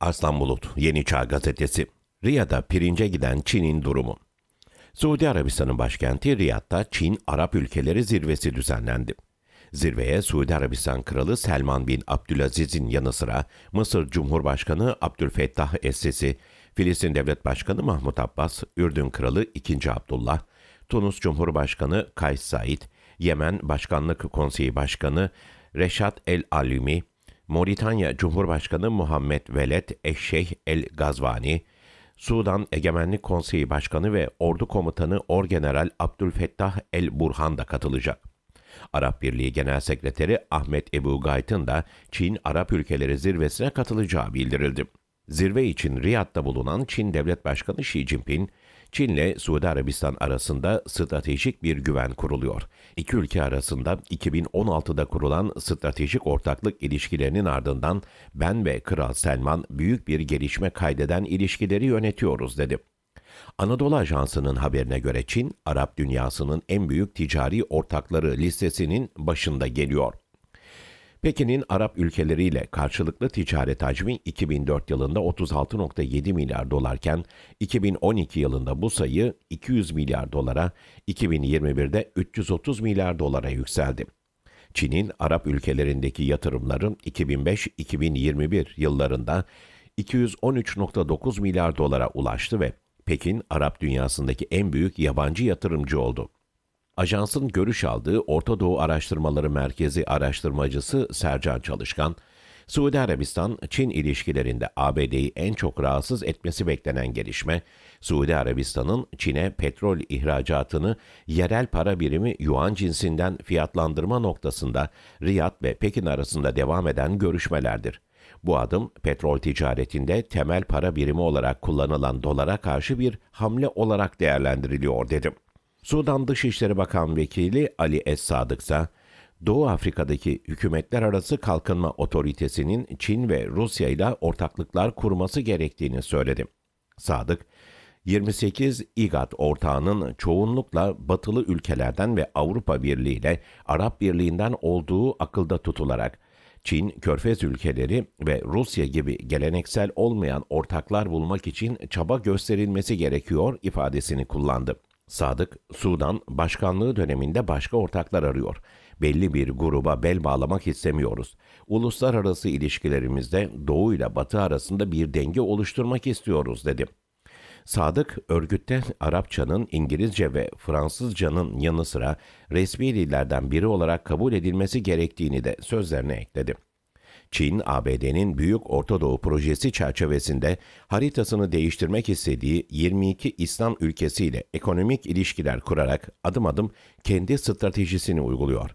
Arslan Bulut, Yeni Çağ Gazetesi. Riyad'a pirince giden Çin'in durumu. Suudi Arabistan'ın başkenti Riyad'da Çin-Arap ülkeleri zirvesi düzenlendi. Zirveye Suudi Arabistan Kralı Selman bin Abdülaziz'in yanı sıra Mısır Cumhurbaşkanı Abdülfettah Essisi, Filistin Devlet Başkanı Mahmut Abbas, Ürdün Kralı 2. Abdullah, Tunus Cumhurbaşkanı Kays Said, Yemen Başkanlık Konseyi Başkanı Reşat El Alimi, Moritanya Cumhurbaşkanı Muhammed Velet Eşşeh El Gazvani, Sudan Egemenlik Konseyi Başkanı ve Ordu Komutanı Orgeneral Abdülfettah El Burhan da katılacak. Arap Birliği Genel Sekreteri Ahmet Ebu Gayt'ın da Çin-Arap ülkeleri zirvesine katılacağı bildirildi. Zirve için Riyad'da bulunan Çin Devlet Başkanı Xi Jinping, Çin'le Suudi Arabistan arasında stratejik bir güven kuruluyor. İki ülke arasında 2016'da kurulan stratejik ortaklık ilişkilerinin ardından ben ve Kral Selman büyük bir gelişme kaydeden ilişkileri yönetiyoruz dedi. Anadolu Ajansı'nın haberine göre Çin, Arap dünyasının en büyük ticari ortakları listesinin başında geliyor. Pekin'in Arap ülkeleriyle karşılıklı ticaret hacmi 2004 yılında 36.7 milyar dolarken 2012 yılında bu sayı 200 milyar dolara, 2021'de 330 milyar dolara yükseldi. Çin'in Arap ülkelerindeki yatırımların 2005-2021 yıllarında 213.9 milyar dolara ulaştı ve Pekin Arap dünyasındaki en büyük yabancı yatırımcı oldu ajansın görüş aldığı Orta Doğu Araştırmaları Merkezi araştırmacısı Sercan Çalışkan, Suudi Arabistan-Çin ilişkilerinde ABD'yi en çok rahatsız etmesi beklenen gelişme, Suudi Arabistan'ın Çin'e petrol ihracatını yerel para birimi yuan cinsinden fiyatlandırma noktasında Riyad ve Pekin arasında devam eden görüşmelerdir. Bu adım petrol ticaretinde temel para birimi olarak kullanılan dolara karşı bir hamle olarak değerlendiriliyor dedim. Sudan Dışişleri Bakan Vekili Ali Es Sadık ise, Doğu Afrika'daki hükümetler arası kalkınma otoritesinin Çin ve Rusya ile ortaklıklar kurması gerektiğini söyledi. Sadık, 28 İGAD ortağının çoğunlukla batılı ülkelerden ve Avrupa Birliği ile Arap Birliği'nden olduğu akılda tutularak, Çin, Körfez ülkeleri ve Rusya gibi geleneksel olmayan ortaklar bulmak için çaba gösterilmesi gerekiyor ifadesini kullandı. Sadık, Sudan başkanlığı döneminde başka ortaklar arıyor. Belli bir gruba bel bağlamak istemiyoruz. Uluslararası ilişkilerimizde Doğu ile Batı arasında bir denge oluşturmak istiyoruz dedi. Sadık, örgütte Arapçanın, İngilizce ve Fransızcanın yanı sıra resmi dillerden biri olarak kabul edilmesi gerektiğini de sözlerine ekledi. Çin, ABD'nin Büyük Orta Doğu projesi çerçevesinde haritasını değiştirmek istediği 22 İslam ülkesiyle ekonomik ilişkiler kurarak adım adım kendi stratejisini uyguluyor.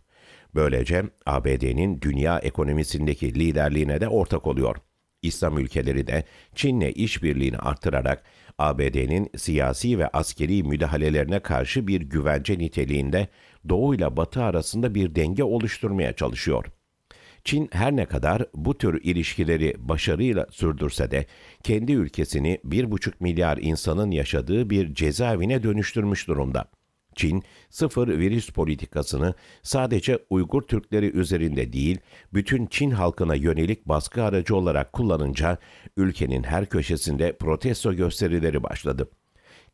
Böylece ABD'nin dünya ekonomisindeki liderliğine de ortak oluyor. İslam ülkeleri de Çin'le işbirliğini arttırarak ABD'nin siyasi ve askeri müdahalelerine karşı bir güvence niteliğinde Doğu ile Batı arasında bir denge oluşturmaya çalışıyor. Çin her ne kadar bu tür ilişkileri başarıyla sürdürse de kendi ülkesini 1,5 milyar insanın yaşadığı bir cezaevine dönüştürmüş durumda. Çin, sıfır virüs politikasını sadece Uygur Türkleri üzerinde değil, bütün Çin halkına yönelik baskı aracı olarak kullanınca ülkenin her köşesinde protesto gösterileri başladı.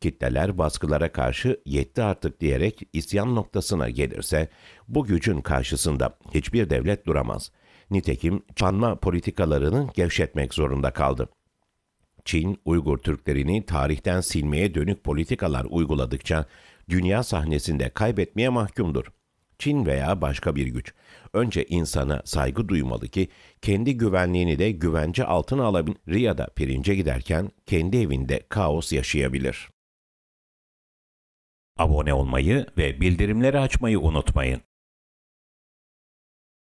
Kitleler baskılara karşı yetti artık diyerek isyan noktasına gelirse bu gücün karşısında hiçbir devlet duramaz. Nitekim çanma politikalarını gevşetmek zorunda kaldı. Çin, Uygur Türklerini tarihten silmeye dönük politikalar uyguladıkça dünya sahnesinde kaybetmeye mahkumdur. Çin veya başka bir güç önce insana saygı duymalı ki kendi güvenliğini de güvence altına alabilir. Riyada pirince giderken kendi evinde kaos yaşayabilir. Abone olmayı ve bildirimleri açmayı unutmayın.